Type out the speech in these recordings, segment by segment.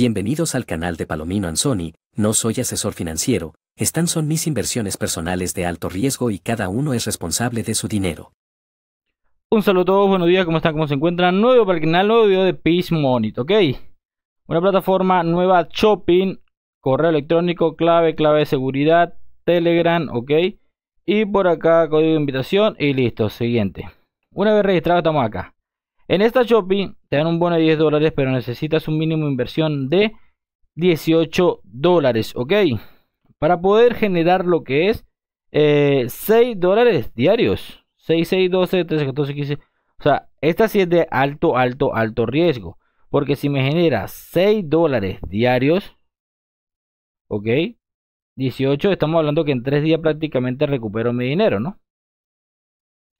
Bienvenidos al canal de Palomino Anzoni, no soy asesor financiero, están son mis inversiones personales de alto riesgo y cada uno es responsable de su dinero. Un saludo a todos, buenos días, ¿cómo están? ¿Cómo se encuentran? Nuevo para el canal, nuevo video de Peace Money, ¿ok? Una plataforma nueva, shopping, correo electrónico, clave, clave de seguridad, Telegram, ¿ok? Y por acá código de invitación y listo, siguiente. Una vez registrado estamos acá. En esta Shopping te dan un bono de 10 dólares, pero necesitas un mínimo de inversión de 18 dólares, ¿ok? Para poder generar lo que es 6 eh, dólares diarios. 6, 6, 12, 13, 14, 15. O sea, esta sí es de alto, alto, alto riesgo. Porque si me genera 6 dólares diarios, ¿ok? 18, estamos hablando que en 3 días prácticamente recupero mi dinero, ¿no?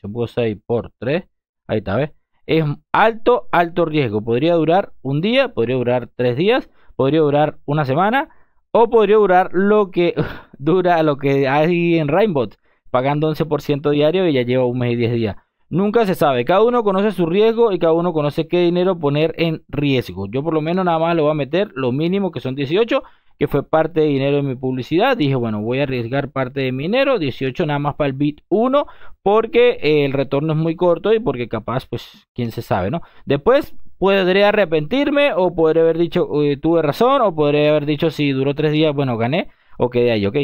Yo puedo 6 por 3. Ahí está, ¿ves? es alto, alto riesgo. Podría durar un día, podría durar tres días, podría durar una semana o podría durar lo que dura lo que hay en Rainbow, pagando 11% diario y ya lleva un mes y diez días. Nunca se sabe, cada uno conoce su riesgo y cada uno conoce qué dinero poner en riesgo. Yo por lo menos nada más lo voy a meter lo mínimo que son 18 que fue parte de dinero de mi publicidad. Dije, bueno, voy a arriesgar parte de mi dinero, 18 nada más para el bit 1, porque eh, el retorno es muy corto y porque capaz, pues, quién se sabe, ¿no? Después podré arrepentirme o podré haber dicho, eh, tuve razón, o podré haber dicho, si duró tres días, bueno, gané o quedé ahí, ok.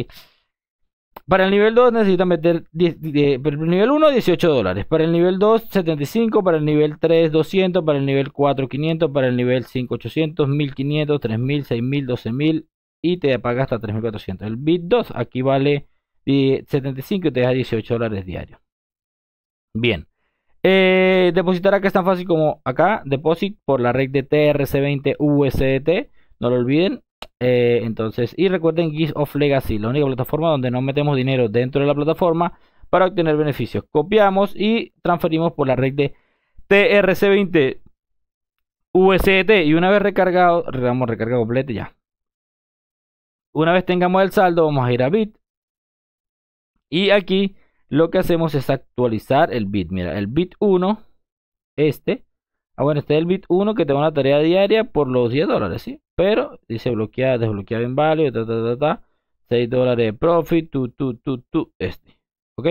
Para el nivel 2 necesito meter para el nivel 1 18 dólares, para el nivel 2 75, para el nivel 3 200, para el nivel 4 500, para el nivel 5 800, 1500, 3000, 6000, 12000, y te paga hasta 3.400. El bit 2 aquí vale 75 y te da 18 dólares diarios. Bien. Eh, depositar acá es tan fácil como acá. Deposit por la red de TRC20 USDT. No lo olviden. Eh, entonces, y recuerden Giz of Legacy, la única plataforma donde no metemos dinero dentro de la plataforma para obtener beneficios. Copiamos y transferimos por la red de TRC20 USDT. Y una vez recargado, damos recarga completa ya. Una vez tengamos el saldo, vamos a ir a bit. Y aquí lo que hacemos es actualizar el bit. Mira, el bit 1, este. Ah, bueno, este es el bit 1 que te una tarea diaria por los 10 dólares, ¿sí? Pero dice bloquear, desbloquear en value, ta, 6 dólares de profit, tu, tu, tu, tu, este. ¿Ok?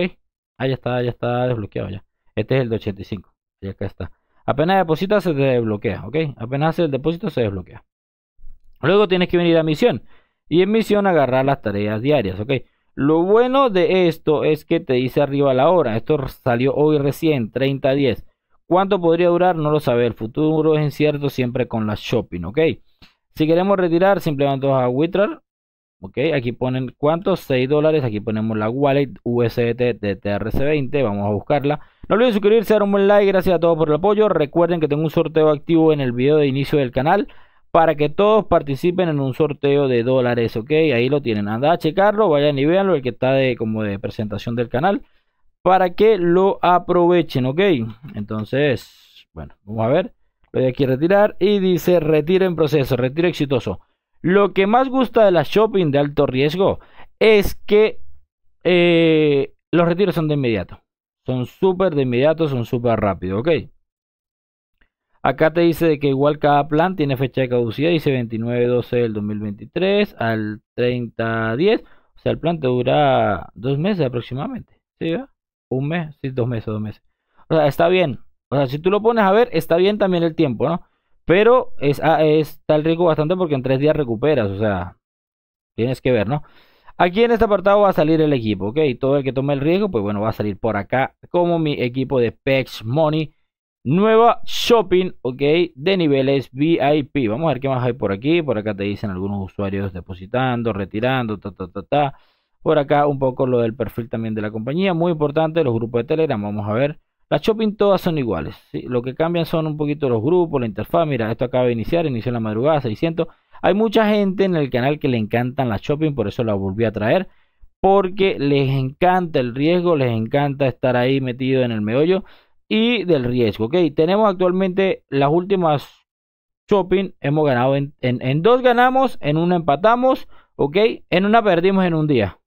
ahí está, ya está desbloqueado ya. Este es el de 85. Y acá está. Apenas depositas se desbloquea, ¿ok? Apenas hace el depósito se desbloquea. Luego tienes que venir a misión y en misión agarrar las tareas diarias, ¿ok? Lo bueno de esto es que te dice arriba la hora, esto salió hoy recién, 30-10. ¿Cuánto podría durar? No lo sabe, el futuro es incierto siempre con la shopping, ¿ok? Si queremos retirar, simplemente vamos a WITRAR ¿ok? Aquí ponen cuánto, 6 dólares, aquí ponemos la wallet USDT de TRC20, vamos a buscarla. No olviden suscribirse, dar un buen like, gracias a todos por el apoyo. Recuerden que tengo un sorteo activo en el video de inicio del canal para que todos participen en un sorteo de dólares, ok, ahí lo tienen, anda a checarlo, vayan y veanlo el que está de, como de presentación del canal, para que lo aprovechen, ok, entonces, bueno, vamos a ver, voy aquí retirar y dice retiro en proceso, retiro exitoso. Lo que más gusta de la shopping de alto riesgo es que eh, los retiros son de inmediato. Son súper de inmediato, son súper rápido, ¿ok? Acá te dice que igual cada plan tiene fecha de caducidad, dice 29-12 del 2023 al 30-10. O sea, el plan te dura dos meses aproximadamente. ¿Sí? Un mes, sí, dos meses, dos meses. O sea, está bien. O sea, si tú lo pones a ver, está bien también el tiempo, ¿no? Pero ah, es, está el riesgo bastante porque en tres días recuperas, o sea, tienes que ver, ¿no? Aquí en este apartado va a salir el equipo, ¿ok? Todo el que tome el riesgo, pues bueno, va a salir por acá como mi equipo de Pex Money Nueva shopping, ok, de niveles VIP. Vamos a ver qué más hay por aquí. Por acá te dicen algunos usuarios depositando, retirando, ta, ta, ta, ta. Por acá un poco lo del perfil también de la compañía. Muy importante, los grupos de Telegram. Vamos a ver. Las shopping todas son iguales. Lo que cambian son un poquito los grupos, la interfaz. Mira, esto acaba de iniciar, inició la madrugada, 600. Hay mucha gente en el canal que le encantan las shopping, por eso la volví a traer. Porque les encanta el riesgo, les encanta estar ahí metido en el meollo y del riesgo. Ok, tenemos actualmente las últimas shopping. Hemos ganado en, en, dos, ganamos, en una empatamos. Ok, en una perdimos en un día,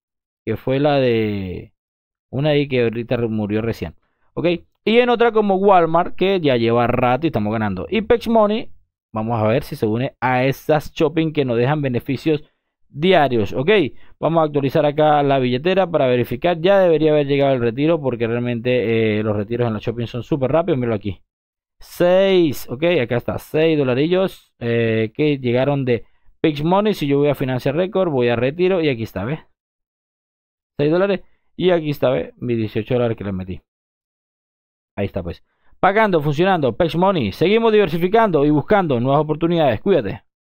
que fue la de una ahí que ahorita murió recién. Ok, y en otra como Walmart, que ya lleva rato y estamos ganando. Y Pex Money, vamos a ver si se une a esas shopping que nos dejan beneficios diarios. Ok, vamos a actualizar acá la billetera para verificar. Ya debería haber llegado el retiro porque realmente eh, los retiros en los shopping son súper rápidos. Míralo aquí. 6, ok, acá está. 6 dolarillos eh, que llegaron de Pix Money. Si yo voy a Financia Record, voy a retiro y aquí está, ve 6 dólares. Y aquí está, ¿ves? Mis 18 dólares que le metí. Ahí está, pues. Pagando, funcionando, Pex Money. Seguimos diversificando y buscando nuevas oportunidades. Cuídate.